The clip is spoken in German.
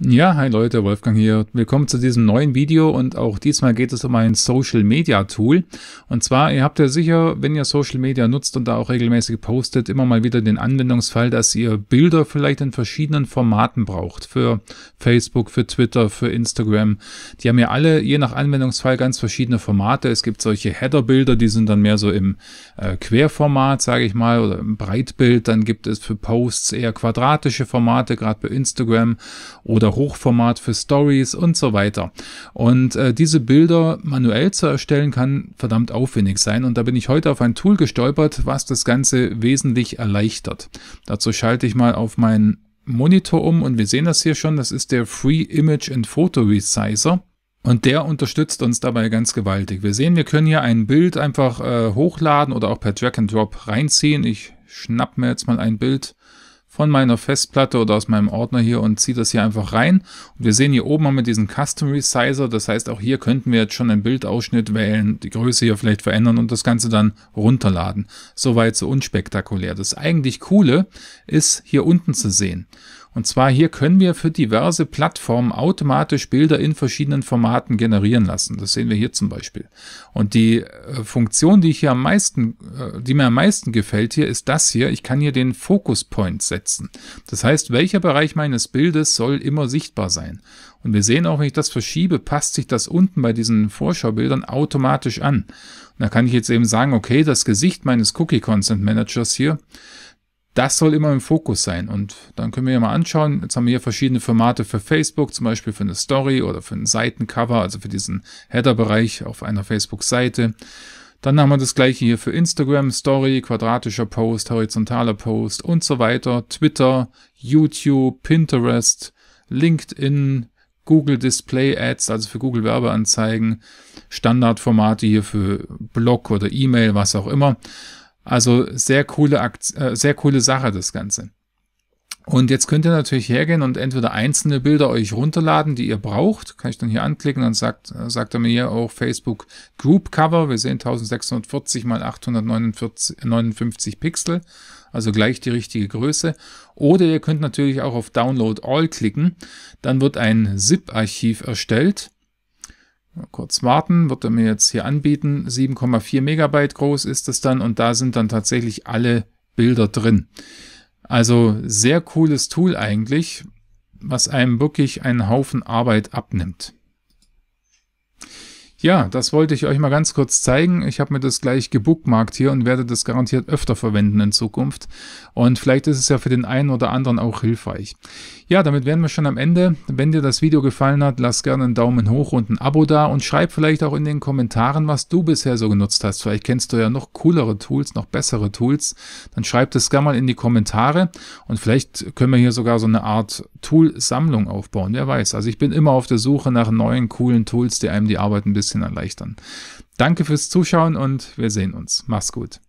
Ja, hi Leute, Wolfgang hier. Willkommen zu diesem neuen Video und auch diesmal geht es um ein Social Media Tool. Und zwar, ihr habt ja sicher, wenn ihr Social Media nutzt und da auch regelmäßig postet, immer mal wieder den Anwendungsfall, dass ihr Bilder vielleicht in verschiedenen Formaten braucht. Für Facebook, für Twitter, für Instagram. Die haben ja alle, je nach Anwendungsfall, ganz verschiedene Formate. Es gibt solche Header-Bilder, die sind dann mehr so im äh, Querformat, sage ich mal, oder im Breitbild. Dann gibt es für Posts eher quadratische Formate, gerade bei Instagram. Oder unser Hochformat für Stories und so weiter. Und äh, diese Bilder manuell zu erstellen kann verdammt aufwendig sein. Und da bin ich heute auf ein Tool gestolpert, was das Ganze wesentlich erleichtert. Dazu schalte ich mal auf meinen Monitor um und wir sehen das hier schon. Das ist der Free Image and Photo Resizer. Und der unterstützt uns dabei ganz gewaltig. Wir sehen, wir können hier ein Bild einfach äh, hochladen oder auch per Drag and Drop reinziehen. Ich schnapp mir jetzt mal ein Bild von meiner Festplatte oder aus meinem Ordner hier und ziehe das hier einfach rein. Und wir sehen hier oben haben wir diesen Custom Resizer. Das heißt, auch hier könnten wir jetzt schon einen Bildausschnitt wählen, die Größe hier vielleicht verändern und das Ganze dann runterladen. Soweit so unspektakulär. Das eigentlich Coole ist hier unten zu sehen. Und zwar hier können wir für diverse Plattformen automatisch Bilder in verschiedenen Formaten generieren lassen. Das sehen wir hier zum Beispiel. Und die äh, Funktion, die ich hier am meisten, äh, die mir am meisten gefällt hier, ist das hier. Ich kann hier den Focus Point setzen. Das heißt, welcher Bereich meines Bildes soll immer sichtbar sein. Und wir sehen auch, wenn ich das verschiebe, passt sich das unten bei diesen Vorschaubildern automatisch an. Und da kann ich jetzt eben sagen, okay, das Gesicht meines Cookie Consent Managers hier, das soll immer im Fokus sein. Und dann können wir ja mal anschauen. Jetzt haben wir hier verschiedene Formate für Facebook, zum Beispiel für eine Story oder für einen Seitencover, also für diesen Header-Bereich auf einer Facebook-Seite. Dann haben wir das gleiche hier für Instagram, Story, quadratischer Post, horizontaler Post und so weiter. Twitter, YouTube, Pinterest, LinkedIn, Google Display Ads, also für Google Werbeanzeigen, Standardformate hier für Blog oder E-Mail, was auch immer. Also sehr coole, Akt äh, sehr coole Sache das Ganze. Und jetzt könnt ihr natürlich hergehen und entweder einzelne Bilder euch runterladen, die ihr braucht. Kann ich dann hier anklicken, dann sagt, äh, sagt er mir hier auch Facebook Group Cover. Wir sehen 1640 mal 859 äh, Pixel, also gleich die richtige Größe. Oder ihr könnt natürlich auch auf Download All klicken. Dann wird ein ZIP-Archiv erstellt kurz warten, wird er mir jetzt hier anbieten. 7,4 Megabyte groß ist es dann und da sind dann tatsächlich alle Bilder drin. Also sehr cooles Tool eigentlich, was einem wirklich einen Haufen Arbeit abnimmt. Ja, das wollte ich euch mal ganz kurz zeigen. Ich habe mir das gleich gebookmarkt hier und werde das garantiert öfter verwenden in Zukunft. Und vielleicht ist es ja für den einen oder anderen auch hilfreich. Ja, damit wären wir schon am Ende. Wenn dir das Video gefallen hat, lass gerne einen Daumen hoch und ein Abo da und schreib vielleicht auch in den Kommentaren, was du bisher so genutzt hast. Vielleicht kennst du ja noch coolere Tools, noch bessere Tools. Dann schreib das gerne mal in die Kommentare und vielleicht können wir hier sogar so eine Art Tool-Sammlung aufbauen. Wer weiß. Also ich bin immer auf der Suche nach neuen, coolen Tools, die einem die Arbeit ein bisschen bisschen erleichtern. Danke fürs Zuschauen und wir sehen uns. Mach's gut.